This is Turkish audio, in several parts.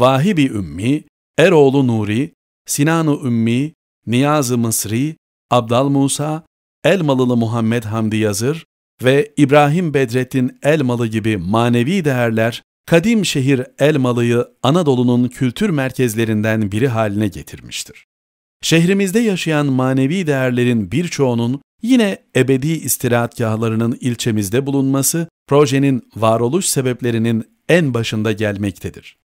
Vahibi Ümmi, Eroğlu Nuri, Sinanu Ümmi, Niyazi Mısri, Abdal Musa, Elmalılı Muhammed Hamdi Yazır ve İbrahim Bedrettin Elmalı gibi manevi değerler kadim şehir Elmalı'yı Anadolu'nun kültür merkezlerinden biri haline getirmiştir. Şehrimizde yaşayan manevi değerlerin birçoğunun yine ebedi istirahatgahlarının ilçemizde bulunması projenin varoluş sebeplerinin en başında gelmektedir.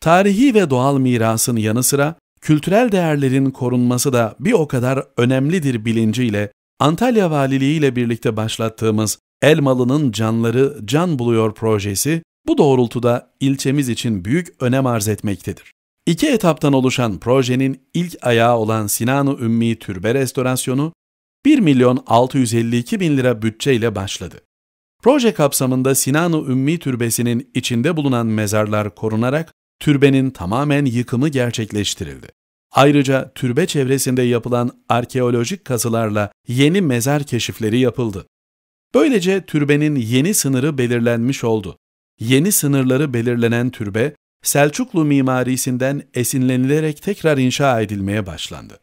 Tarihi ve doğal mirasın yanı sıra kültürel değerlerin korunması da bir o kadar önemlidir bilinciyle Antalya Valiliği ile birlikte başlattığımız Elmalı'nın Canları Can Buluyor projesi bu doğrultuda ilçemiz için büyük önem arz etmektedir. İki etaptan oluşan projenin ilk ayağı olan Sinan-ı Ümmi Türbe Restorasyonu 1 milyon 652 bin lira bütçeyle başladı. Proje kapsamında Sinan-ı Ümmi Türbesi'nin içinde bulunan mezarlar korunarak türbenin tamamen yıkımı gerçekleştirildi. Ayrıca türbe çevresinde yapılan arkeolojik kazılarla yeni mezar keşifleri yapıldı. Böylece türbenin yeni sınırı belirlenmiş oldu. Yeni sınırları belirlenen türbe, Selçuklu mimarisinden esinlenilerek tekrar inşa edilmeye başlandı.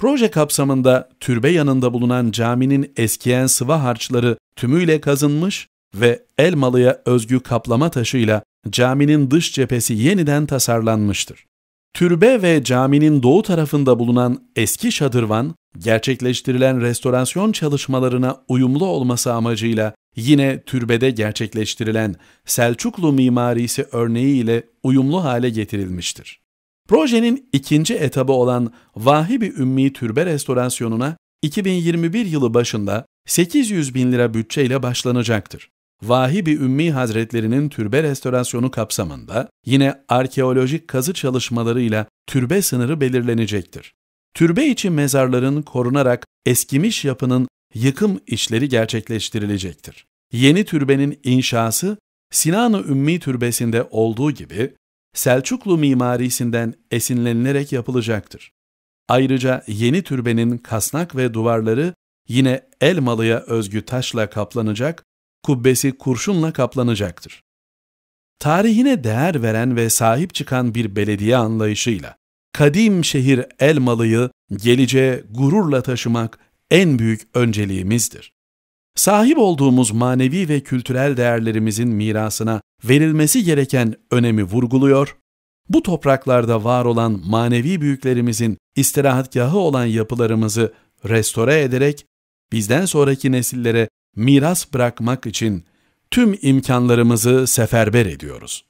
Proje kapsamında türbe yanında bulunan caminin eskiyen sıva harçları tümüyle kazınmış ve Elmalı'ya özgü kaplama taşıyla caminin dış cephesi yeniden tasarlanmıştır. Türbe ve caminin doğu tarafında bulunan eski şadırvan, gerçekleştirilen restorasyon çalışmalarına uyumlu olması amacıyla yine türbede gerçekleştirilen Selçuklu mimarisi örneği ile uyumlu hale getirilmiştir. Projenin ikinci etabı olan Vahibi Ümmi Türbe Restorasyonuna 2021 yılı başında 800 bin lira bütçeyle başlanacaktır. Vahibi Ümmi Hazretlerinin türbe restorasyonu kapsamında yine arkeolojik kazı çalışmalarıyla türbe sınırı belirlenecektir. Türbe içi mezarların korunarak eskimiş yapının yıkım işleri gerçekleştirilecektir. Yeni türbenin inşası Sinan-ı Ümmi Türbesi'nde olduğu gibi Selçuklu mimarisinden esinlenilerek yapılacaktır. Ayrıca yeni türbenin kasnak ve duvarları yine Elmalı'ya özgü taşla kaplanacak kubbesi kurşunla kaplanacaktır. Tarihine değer veren ve sahip çıkan bir belediye anlayışıyla kadim şehir Elmalı'yı geleceğe gururla taşımak en büyük önceliğimizdir. Sahip olduğumuz manevi ve kültürel değerlerimizin mirasına verilmesi gereken önemi vurguluyor, bu topraklarda var olan manevi büyüklerimizin istirahatgahı olan yapılarımızı restore ederek bizden sonraki nesillere miras bırakmak için tüm imkanlarımızı seferber ediyoruz.